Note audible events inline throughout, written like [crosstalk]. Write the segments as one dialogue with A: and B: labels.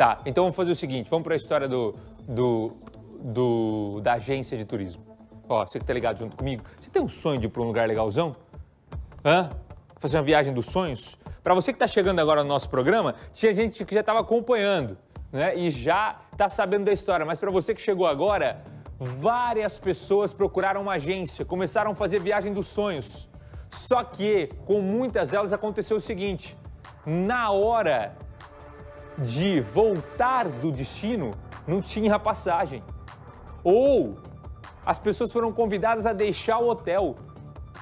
A: Tá, então vamos fazer o seguinte, vamos para a história do, do, do, da agência de turismo. Ó, você que tá ligado junto comigo, você tem um sonho de ir para um lugar legalzão? Hã? Fazer uma viagem dos sonhos? Para você que está chegando agora no nosso programa, tinha gente que já estava acompanhando, né? E já está sabendo da história, mas para você que chegou agora, várias pessoas procuraram uma agência, começaram a fazer viagem dos sonhos. Só que com muitas delas aconteceu o seguinte: na hora de voltar do destino não tinha passagem. Ou as pessoas foram convidadas a deixar o hotel.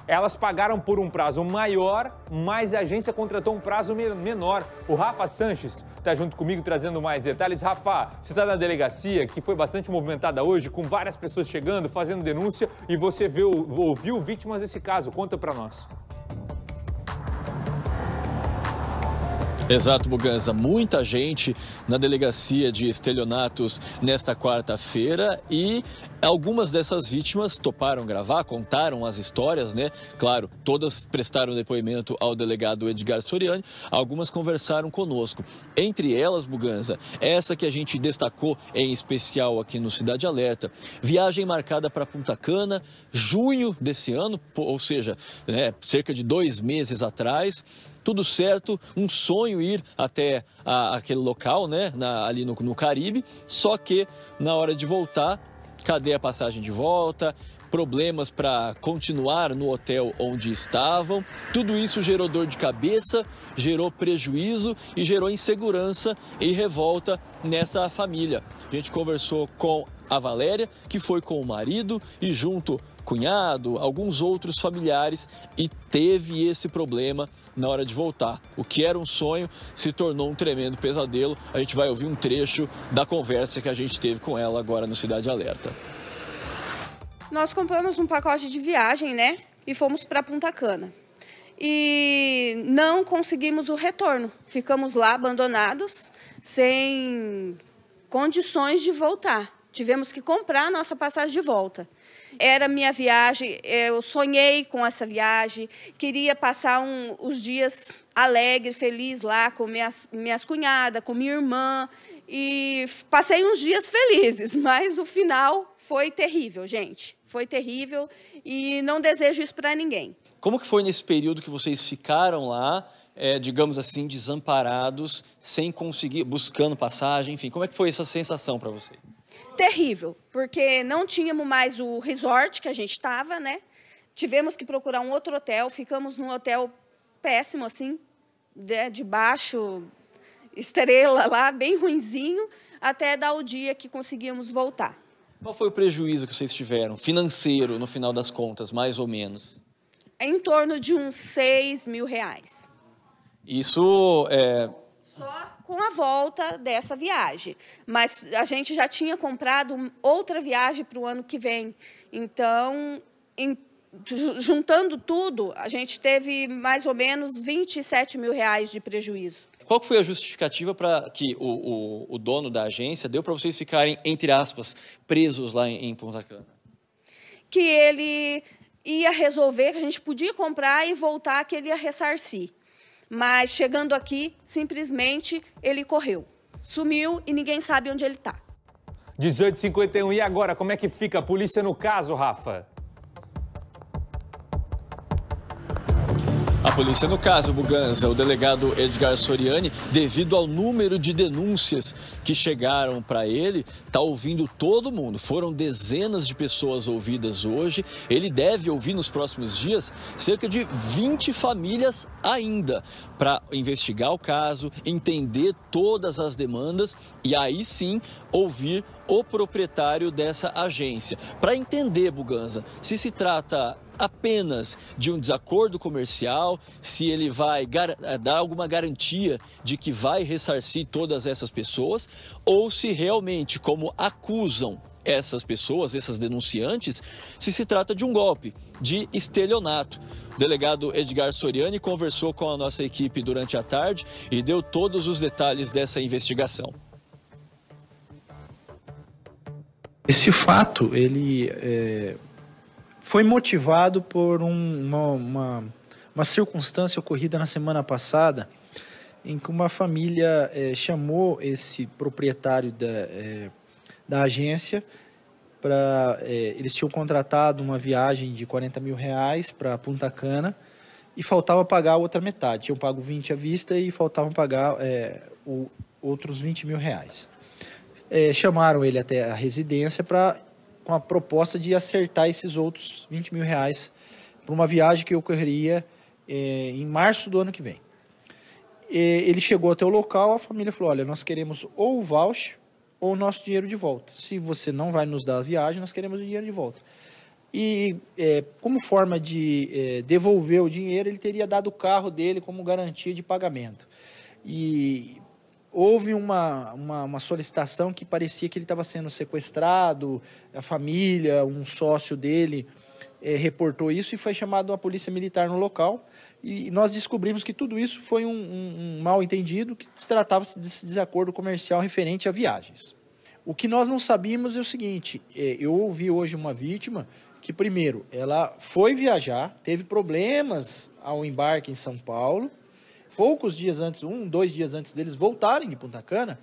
A: Elas pagaram por um prazo maior, mas a agência contratou um prazo menor. O Rafa Sanches está junto comigo trazendo mais detalhes. Rafa, você está na delegacia, que foi bastante movimentada hoje, com várias pessoas chegando, fazendo denúncia, e você viu, ouviu vítimas desse caso. Conta para nós.
B: Exato, Buganza. Muita gente na delegacia de estelionatos nesta quarta-feira e algumas dessas vítimas toparam gravar, contaram as histórias, né? Claro, todas prestaram depoimento ao delegado Edgar Soriani, algumas conversaram conosco. Entre elas, Buganza, essa que a gente destacou em especial aqui no Cidade Alerta. Viagem marcada para Punta Cana, junho desse ano, ou seja, né, cerca de dois meses atrás, tudo certo, um sonho ir até a, aquele local, né, na, ali no, no Caribe, só que na hora de voltar, cadê a passagem de volta? problemas para continuar no hotel onde estavam. Tudo isso gerou dor de cabeça, gerou prejuízo e gerou insegurança e revolta nessa família. A gente conversou com a Valéria, que foi com o marido e junto cunhado, alguns outros familiares e teve esse problema na hora de voltar. O que era um sonho se tornou um tremendo pesadelo. A gente vai ouvir um trecho da conversa que a gente teve com ela agora no Cidade Alerta.
C: Nós compramos um pacote de viagem, né? E fomos para Punta Cana. E não conseguimos o retorno. Ficamos lá abandonados, sem condições de voltar. Tivemos que comprar a nossa passagem de volta. Era minha viagem, eu sonhei com essa viagem, queria passar um, os dias alegre, feliz lá com minhas, minhas cunhadas, com minha irmã. E passei uns dias felizes, [laughs] mas o final foi terrível, gente. Foi terrível e não desejo isso para ninguém.
B: Como que foi nesse período que vocês ficaram lá, é, digamos assim, desamparados, sem conseguir, buscando passagem, enfim, como é que foi essa sensação para vocês?
C: terrível, porque não tínhamos mais o resort que a gente estava, né? Tivemos que procurar um outro hotel, ficamos num hotel péssimo, assim, de, de baixo, estrela lá, bem ruinzinho, até dar o dia que conseguimos voltar.
B: Qual foi o prejuízo que vocês tiveram, financeiro, no final das contas, mais ou menos?
C: Em torno de uns 6 mil reais.
B: Isso é,
C: só com a volta dessa viagem. Mas a gente já tinha comprado outra viagem para o ano que vem. Então, em, juntando tudo, a gente teve mais ou menos 27 mil reais de prejuízo.
B: Qual foi a justificativa para que o, o, o, dono da agência deu para vocês ficarem, entre aspas, presos lá em, em Punta Cana?
C: Que ele ia resolver, que a gente podia comprar e voltar, que ele ia ressarcir. Mas chegando aqui, simplesmente ele correu. Sumiu e ninguém sabe onde ele está.
A: 18h51. E agora, como é que fica a polícia no caso, Rafa?
B: polícia. No caso, Buganza, o delegado Edgar Soriani, devido ao número de denúncias que chegaram para ele, está ouvindo todo mundo. Foram dezenas de pessoas ouvidas hoje. Ele deve ouvir nos próximos dias cerca de 20 famílias ainda para investigar o caso, entender todas as demandas e aí sim ouvir o proprietário dessa agência. Para entender, Buganza, se se trata apenas de um desacordo comercial, se ele vai eh, dar alguma garantia de que vai ressarcir todas essas pessoas, ou se realmente, como acusam essas pessoas, essas denunciantes, se se trata de um golpe, de estelionato. O delegado Edgar Soriani conversou com a nossa equipe durante a tarde e deu todos os detalhes dessa investigação.
D: Esse fato, ele é foi motivado por um, uma, uma, uma, circunstância ocorrida na semana passada, em que uma família é, chamou esse proprietário da, é, da agência para é, eh, eles tinham contratado uma viagem de 40 mil reais para Punta Cana e faltava pagar a outra metade. Tinham pago 20 à vista e faltavam pagar o, outros 20 mil reais. chamaram ele até a residência para com a proposta de acertar esses outros 20 mil reais para uma viagem que ocorreria eh, em março do ano que vem. E ele chegou até o local, a família falou: olha, nós queremos ou o voucher ou o nosso dinheiro de volta. Se você não vai nos dar a viagem, nós queremos o dinheiro de volta. E eh, como forma de eh, devolver o dinheiro, ele teria dado o carro dele como garantia de pagamento. E houve uma, uma, uma, solicitação que parecia que ele estava sendo sequestrado, a família, um sócio dele é, reportou isso e foi chamado a polícia militar no local. E nós descobrimos que tudo isso foi um, um, um mal entendido, que tratava-se desse desacordo comercial referente a viagens. O que nós não sabíamos é o seguinte: é, eu ouvi hoje uma vítima que, primeiro, ela foi viajar, teve problemas ao embarque em São Paulo, poucos dias antes, um, dois dias antes deles voltarem de Punta Cana,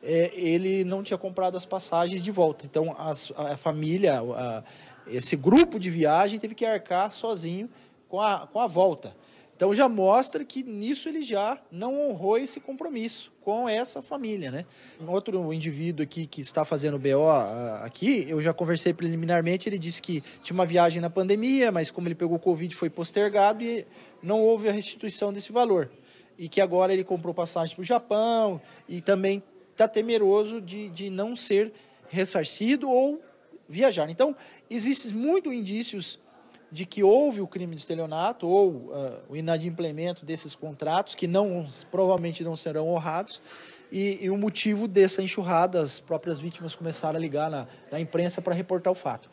D: é, ele não tinha comprado as passagens de volta. Então, as, a, família, a, esse grupo de viagem teve que arcar sozinho com a, com a volta. Então já mostra que nisso ele já não honrou esse compromisso com essa família, né? Um outro indivíduo aqui que está fazendo BO ah, aqui, eu já conversei preliminarmente, ele disse que tinha uma viagem na pandemia, mas como ele pegou Covid foi postergado e não houve a restituição desse valor. E que agora ele comprou passagem para o Japão e também está temeroso de, de não ser ressarcido ou viajar. Então, existem muitos indícios de que houve o crime de estelionato ou uh, o inadimplemento desses contratos, que não provavelmente não serão honrados, e, e o motivo dessa enxurrada, as próprias vítimas começaram a ligar na, na imprensa para reportar o fato.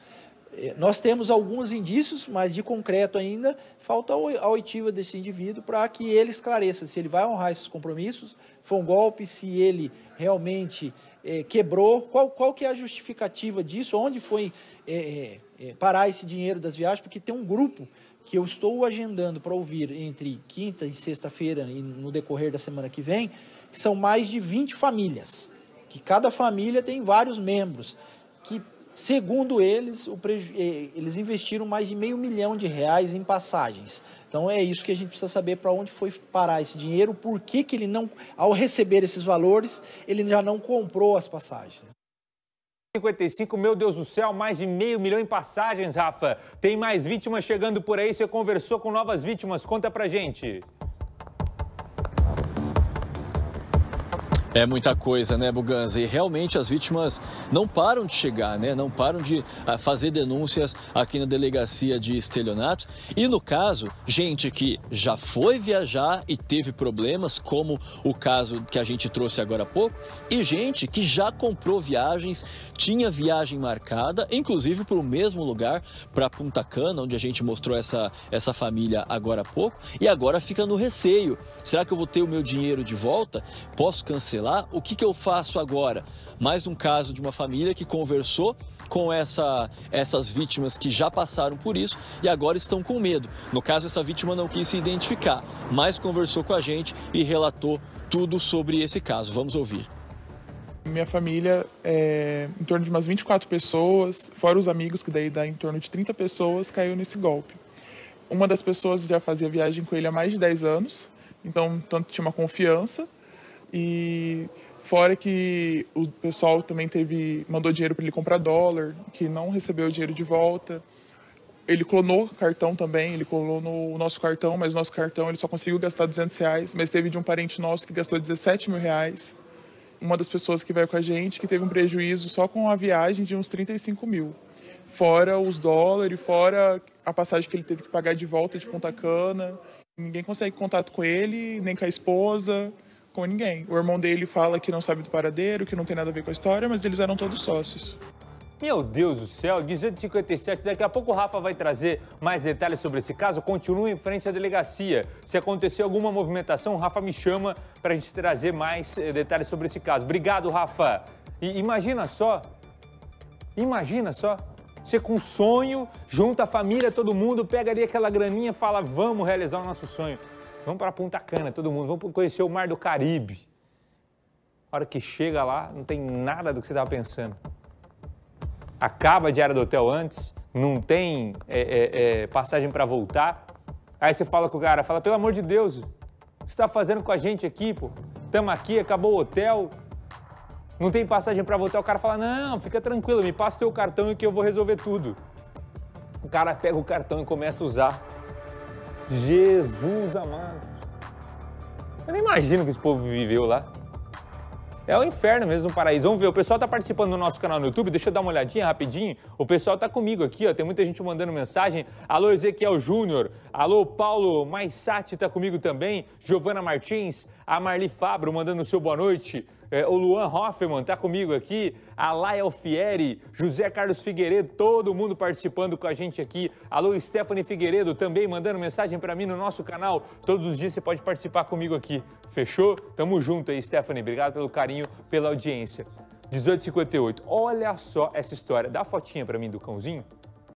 D: Eh, nós temos alguns indícios, mas de concreto ainda, falta a oitiva desse indivíduo para que ele esclareça se ele vai honrar esses compromissos, foi um golpe, se ele realmente é, quebrou. Qual, qual que é a justificativa disso? Onde foi é, é, é, parar esse dinheiro das viagens? Porque tem um grupo que eu estou agendando para ouvir entre quinta e sexta-feira e no decorrer da semana que vem, que são mais de 20 famílias, que cada família tem vários membros, que Segundo eles, preju... Eh, eles investiram mais de meio milhão de reais em passagens. Então é isso que a gente precisa saber para onde foi parar esse dinheiro, por que, que ele não, ao receber esses valores, ele já não comprou as passagens.
A: 55, né? meu Deus do céu, mais de meio milhão em passagens, Rafa. Tem mais vítimas chegando por aí, você conversou com novas vítimas, conta pra gente.
B: É muita coisa, né, Buganza? E realmente as vítimas não param de chegar, né? Não param de ah, fazer denúncias aqui na delegacia de estelionato. E no caso, gente que já foi viajar e teve problemas, como o caso que a gente trouxe agora há pouco, e gente que já comprou viagens, tinha viagem marcada, inclusive para o mesmo lugar, para Punta Cana, onde a gente mostrou essa, essa família agora há pouco, e agora fica no receio. Será que eu vou ter o meu dinheiro de volta? Posso cancelar? lá, o que, que eu faço agora? Mais um caso de uma família que conversou com essa, essas vítimas que já passaram por isso e agora estão com medo. No caso, essa vítima não quis se identificar, mas conversou com a gente e relatou tudo sobre esse caso. Vamos ouvir.
D: Minha família é em torno de umas 24 pessoas, fora os amigos, que daí dá em torno de 30 pessoas, caiu nesse golpe. Uma das pessoas já fazia viagem com ele há mais de 10 anos, então tanto tinha uma confiança, e fora que o pessoal também teve mandou dinheiro para ele comprar dólar, que não recebeu o dinheiro de volta. Ele clonou cartão também, ele clonou o nosso cartão, mas nosso cartão ele só conseguiu gastar 200 reais, mas teve de um parente nosso que gastou 17 mil reais. Uma das pessoas que veio com a gente, que teve um prejuízo só com a viagem de uns 35 mil. Fora os dólares, fora a passagem que ele teve que pagar de volta de Ponta Cana. Ninguém consegue contato com ele, nem com a esposa com ninguém. O irmão dele fala que não sabe do paradeiro, que não tem nada a ver com a história, mas eles eram todos sócios.
A: Meu Deus do céu, 1857. Daqui a pouco o Rafa vai trazer mais detalhes sobre esse caso. Continua em frente à delegacia. Se acontecer alguma movimentação, o Rafa me chama para a gente trazer mais eh, detalhes sobre esse caso. Obrigado, Rafa. E imagina só, imagina só, você com um sonho, junta a família, todo mundo, pega ali aquela graninha, fala, vamos realizar o nosso sonho. Vamos para Punta Cana, todo mundo, vamos conhecer o Mar do Caribe. A hora que chega lá, não tem nada do que você estava pensando. Acaba a diária do hotel antes, não tem é, é, é, passagem para voltar. Aí você fala com o cara, fala, pelo amor de Deus, o que você está fazendo com a gente aqui, pô? Estamos aqui, acabou o hotel, não tem passagem para voltar. O cara fala, não, fica tranquilo, me passa o teu cartão e que eu vou resolver tudo. O cara pega o cartão e começa a usar Jesus amado. Eu nem imagino que esse povo viveu lá. É o um inferno mesmo, um paraíso. Vamos ver, o pessoal está participando do nosso canal no YouTube, deixa eu dar uma olhadinha rapidinho. O pessoal está comigo aqui, ó, tem muita gente mandando mensagem. Alô, Ezequiel Júnior. Alô, Paulo Maisati está comigo também. Giovana Martins, a Marli Fabro mandando o seu boa noite é, o Luan Hoffman está comigo aqui, a Lael Fieri, José Carlos Figueiredo, todo mundo participando com a gente aqui. Alô, Stephanie Figueiredo também mandando mensagem para mim no nosso canal. Todos os dias você pode participar comigo aqui. Fechou? Tamo junto aí, Stephanie. Obrigado pelo carinho, pela audiência. 1858. Olha só essa história. Dá a fotinha para mim do cãozinho.